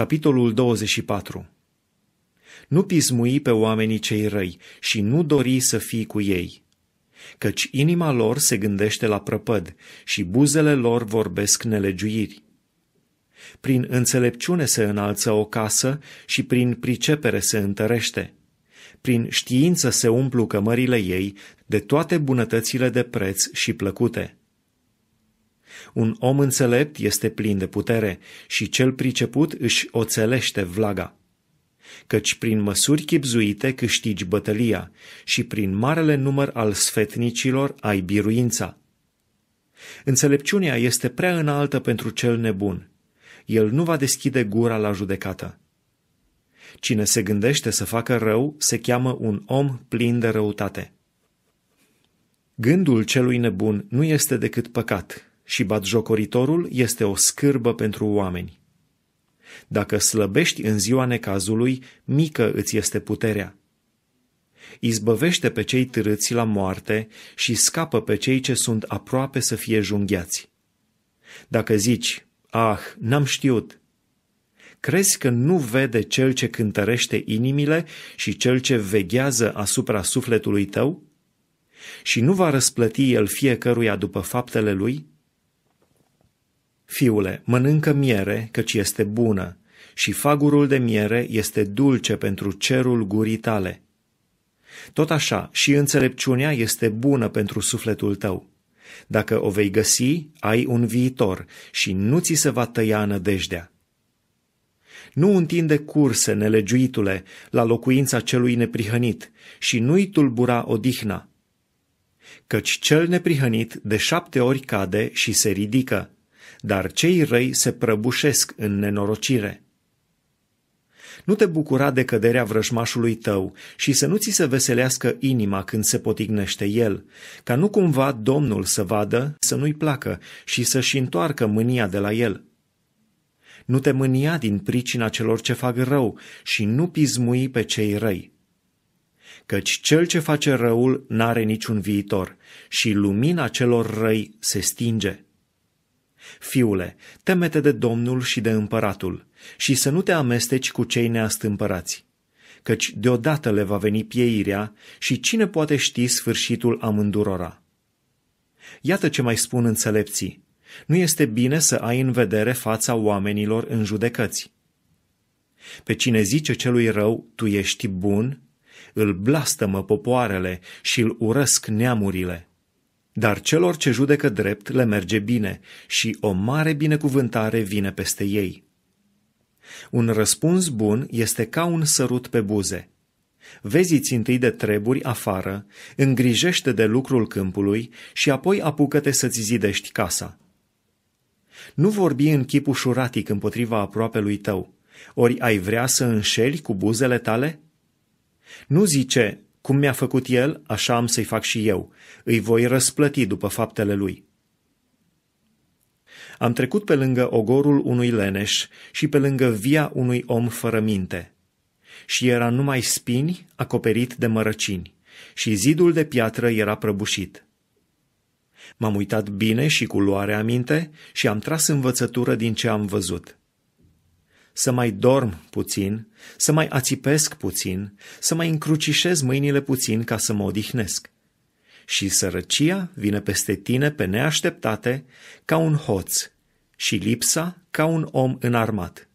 Capitolul 24 Nu pismui pe oamenii cei răi și nu dori să fii cu ei, căci inima lor se gândește la prăpăd și buzele lor vorbesc nelegiuiri. Prin înțelepciune se înalță o casă și prin pricepere se întărește. Prin știință se umplu cămările ei de toate bunătățile de preț și plăcute. Un om înțelept este plin de putere și cel priceput își oțelește vlaga. Căci prin măsuri chipzuite câștigi bătălia și prin marele număr al sfetnicilor ai biruința. Înțelepciunea este prea înaltă pentru cel nebun. El nu va deschide gura la judecată. Cine se gândește să facă rău se cheamă un om plin de răutate. Gândul celui nebun nu este decât păcat, și batjocoritorul este o scârbă pentru oameni. Dacă slăbești în ziua necazului, mică îți este puterea. Izbăvește pe cei târâți la moarte și scapă pe cei ce sunt aproape să fie jungheați. Dacă zici, ah, n-am știut, crezi că nu vede cel ce cântărește inimile și cel ce veghează asupra sufletului tău? Și nu va răsplăti el fiecăruia după faptele lui? Fiule, mănâncă miere, căci este bună, și fagurul de miere este dulce pentru cerul gurii tale. Tot așa, și înțelepciunea este bună pentru sufletul tău. Dacă o vei găsi, ai un viitor și nu ți se va tăia nădejdea. Nu întinde curse, nelegiuitule, la locuința celui neprihănit și nu-i tulbura odihna. Căci cel neprihănit de șapte ori cade și se ridică, dar cei răi se prăbușesc în nenorocire. Nu te bucura de căderea vrăjmașului tău și să nu ți se veselească inima când se potignește el, ca nu cumva Domnul să vadă, să nu-i placă și să-și întoarcă mânia de la el. Nu te mânia din pricina celor ce fac rău și nu pismui pe cei răi. Căci cel ce face răul n-are niciun viitor și lumina celor răi se stinge. Fiule, temete de Domnul și de împăratul și să nu te amesteci cu cei neastâmpărați, căci deodată le va veni pieirea și cine poate ști sfârșitul amândurora. Iată ce mai spun înțelepții. Nu este bine să ai în vedere fața oamenilor în judecăți. Pe cine zice celui rău, tu ești bun, îl blastămă popoarele și îl urăsc neamurile. Dar celor ce judecă drept le merge bine și o mare binecuvântare vine peste ei. Un răspuns bun este ca un sărut pe buze. Vezi-ți întâi de treburi afară, îngrijește de lucrul câmpului și apoi apucă-te să-ți zidești casa. Nu vorbi în chip ușuratic împotriva lui tău, ori ai vrea să înșeli cu buzele tale? Nu zice, cum mi-a făcut el, așa am să-i fac și eu. Îi voi răsplăti după faptele lui. Am trecut pe lângă ogorul unui leneș și pe lângă via unui om fără minte. Și era numai spini acoperit de mărăcini și zidul de piatră era prăbușit. M-am uitat bine și cu luare aminte și am tras învățătură din ce am văzut să mai dorm puțin, să mai ațipesc puțin, să mai încrucișez mâinile puțin ca să mă odihnesc. Și sărăcia vine peste tine pe neașteptate ca un hoț și lipsa ca un om înarmat.